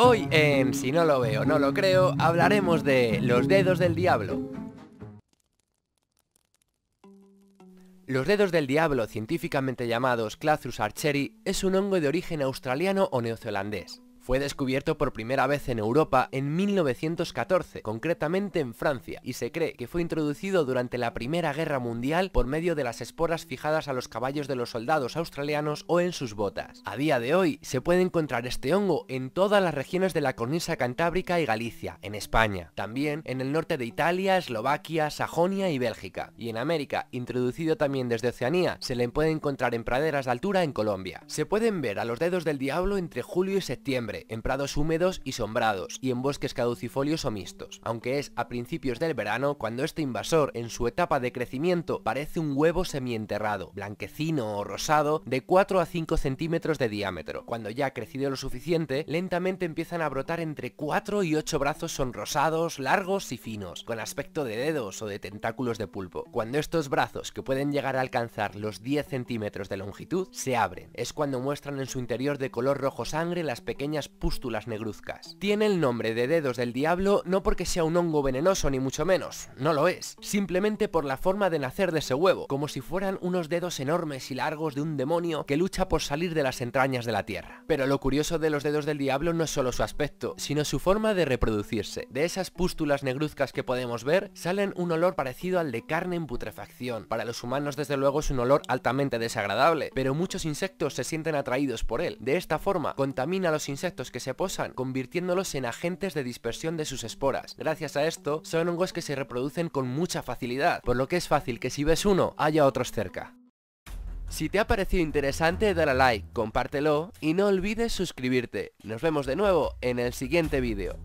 Hoy en em, Si no lo veo, no lo creo, hablaremos de los dedos del diablo. Los dedos del diablo, científicamente llamados Clathrus archeri, es un hongo de origen australiano o neozelandés. Fue descubierto por primera vez en Europa en 1914, concretamente en Francia, y se cree que fue introducido durante la Primera Guerra Mundial por medio de las esporas fijadas a los caballos de los soldados australianos o en sus botas. A día de hoy se puede encontrar este hongo en todas las regiones de la cornisa cantábrica y Galicia, en España, también en el norte de Italia, Eslovaquia, Sajonia y Bélgica, y en América, introducido también desde Oceanía, se le puede encontrar en praderas de altura en Colombia. Se pueden ver a los dedos del diablo entre julio y septiembre, en prados húmedos y sombrados, y en bosques caducifolios o mixtos, aunque es a principios del verano cuando este invasor, en su etapa de crecimiento, parece un huevo semienterrado, blanquecino o rosado, de 4 a 5 centímetros de diámetro. Cuando ya ha crecido lo suficiente, lentamente empiezan a brotar entre 4 y 8 brazos sonrosados, largos y finos, con aspecto de dedos o de tentáculos de pulpo. Cuando estos brazos, que pueden llegar a alcanzar los 10 centímetros de longitud, se abren, es cuando muestran en su interior de color rojo sangre las pequeñas pústulas negruzcas. Tiene el nombre de dedos del diablo no porque sea un hongo venenoso ni mucho menos, no lo es, simplemente por la forma de nacer de ese huevo, como si fueran unos dedos enormes y largos de un demonio que lucha por salir de las entrañas de la tierra. Pero lo curioso de los dedos del diablo no es solo su aspecto, sino su forma de reproducirse. De esas pústulas negruzcas que podemos ver, salen un olor parecido al de carne en putrefacción. Para los humanos desde luego es un olor altamente desagradable, pero muchos insectos se sienten atraídos por él. De esta forma, contamina a los insectos que se posan, convirtiéndolos en agentes de dispersión de sus esporas. Gracias a esto, son hongos que se reproducen con mucha facilidad, por lo que es fácil que si ves uno, haya otros cerca. Si te ha parecido interesante, dale a like, compártelo y no olvides suscribirte. Nos vemos de nuevo en el siguiente vídeo.